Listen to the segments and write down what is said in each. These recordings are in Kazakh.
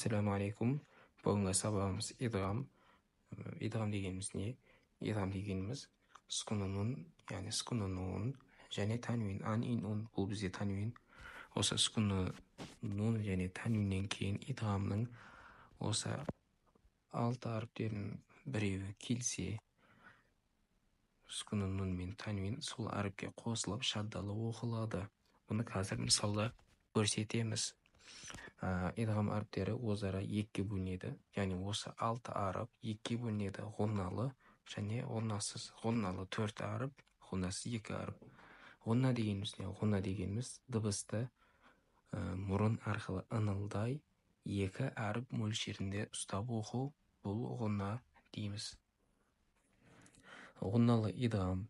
ассалаумағалейкум бүгінгі сабағымыз идғам идғам дегеніміз не идғам дегеніміз скунунун яғни скунунун және тәнуин ан ин ун бұл бізде тәнуин осы скуну нун және тәнуиннен кейін идғамның осы алты әріптердің біреуі келсе скуну нун мен тәнуин сол әріпке қосылып шаддалы оқылады бұны қазір мысалда көрсетеміз идғам әріптері өзара екіге бөлінеді яғни осы алты әріп екіге бөлінеді ғұнналы және ғұннасыз ғұнналы төрт әріп ғұннасыз екі әріп ғұнна дегеніміз не ғұнна дегеніміз дыбысты ә, мұрын арқылы ыңылдай екі әріп мөлшерінде ұстап оқу бұл ғұна дейміз ғұнналы идғам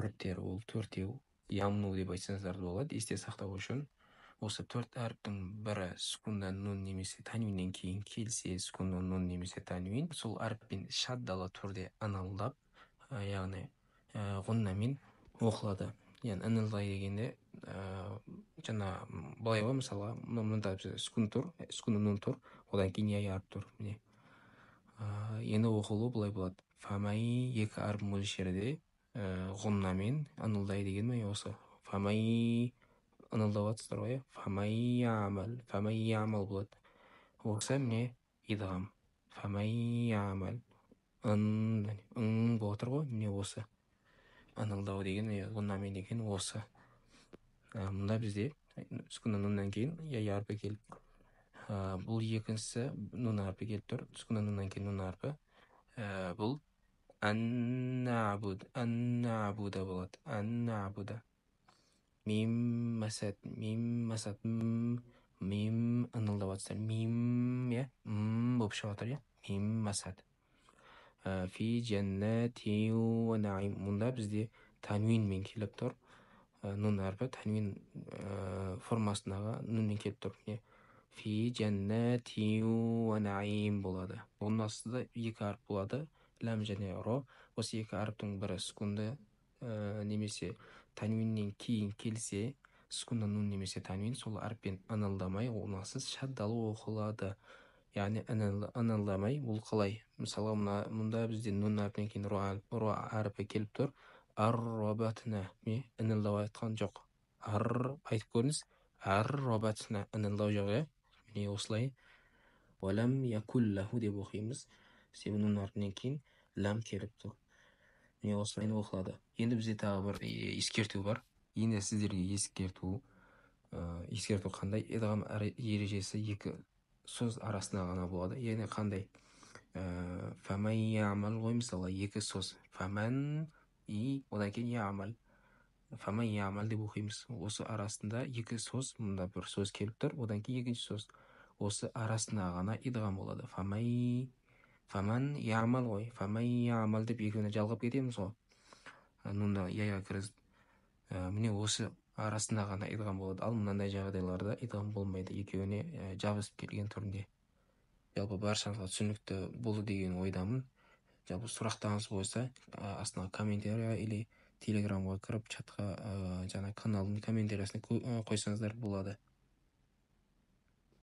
әріптері ол төртеу ямну деп айтсаңыздар болады есте сақтау үшін осы төрт әріптің бірі скунда нун немесе танюиннен кейін келсе скунда нун немесе танюин сол әріппен шаддалы түрде аналдап яғни ә, оқылады яғни нлай дегенде ә, жаңа былай ғой мысалға мында скун тұр скун нун тұр одан кейін я әріп тұр міне ә, енді оқылуы былай болады фамай екі әріп мөлшерде ә, ғуннамен анылдай деген міне осы фамай ынылдаватсыздар ғой иә фамайямал фамайямал болады осы міне идғам фамайямал ын ың болып жатыр ғой міне осы ынылдау деген лунамен деген осы мында бізде сүкіні нуннан кейін я әрпі келіп бұл екіншісі нун әрпі келіп тұр сүкіні нуннан кейін нун әрпі бұл әннабуд әннабуда болады әннабуда мим масат мим масат мим мим ыңылдаватсыздар мим иә м болып шығып жатыр иә мим масат э, фи жәннати наим мұнда бізде танвинмен келіп тұр э, нун әрпі танвин э, формасындағы нунмен келіп тұр иә фи жәннати наим болады оның астында екі әріп болады ләм және ро осы екі әріптің бірі сүкунды ә, немесе тәнуиннен кейін келсе скуна нун немесе тәнуин сол әріппен ыналдамай онасыз шаддалы оқылады яғни ыналдамай бұл қалай мысалға мына мұнда бізде нун әріпінен кейін ро әріпі келіп тұр ар арробатына мен ыналдау айтқан жоқ ар айтып көріңіз ар-рға робатна ыналдау жоқ иә міне осылай уәләм якуллаху деп оқимыз себебі нун әріпінен кейін ләм келіп тұр міне осылай оқылады енді бізде тағы бір ескерту бар енді сіздерге ескерту ә, ескерту қандай идғам ережесі екі сөз арасында ғана болады яғни қандай ә, фәмән ямал ғой мысалы екі сөз фәмән и одан кейін ямал фәмән ямал деп оқимыз осы арасында екі сөз мында бір сөз келіп тұр одан кейін екінші сөз осы арасында ғана идғам болады фама фаман ямал ғой фаман ямал деп екеуіне жалғап кетеміз ғой э, нунда яға кіргізіп э, міне осы арасында ғана идғам болады ал мынандай жағдайларда идғам болмайды екеуіне э, жабысып келген түрінде жалпы баршаңызға түсінікті болды деген ойдамын жалпы сұрақтарыңыз болса астына комментария или телеграмға кіріп чатқа жаңағы жаңа каналдың комментариясына қойсаңыздар болады